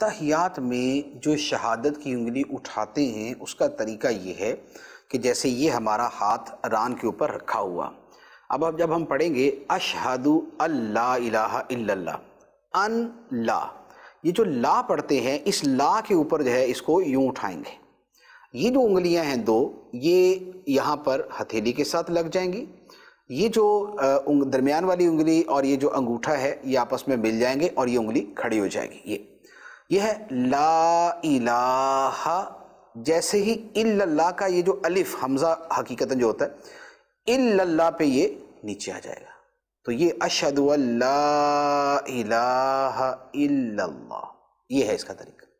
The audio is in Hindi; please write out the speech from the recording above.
तहियात में जो शहादत की उंगली उठाते हैं उसका तरीका ये है कि जैसे ये हमारा हाथ रान के ऊपर रखा हुआ अब अब जब हम पढ़ेंगे अशहदु अल्लाह अन ला ये जो ला पढ़ते हैं इस ला के ऊपर जो है इसको यूँ उठाएंगे ये जो उंगलियां हैं दो ये यहाँ पर हथेली के साथ लग जाएंगी ये जो दरमियान वाली उंगली और ये जो अंगूठा है ये आपस में मिल जाएंगे और ये उंगली खड़ी हो जाएगी ये यह ला इलाहा जैसे ही इल्लल्लाह का ये जो अलिफ हमज़ा हकीकतन जो होता है इल्लल्लाह पे ये नीचे आ जाएगा तो ये अशद इलाहा इल्लल्लाह ये है इसका तरीका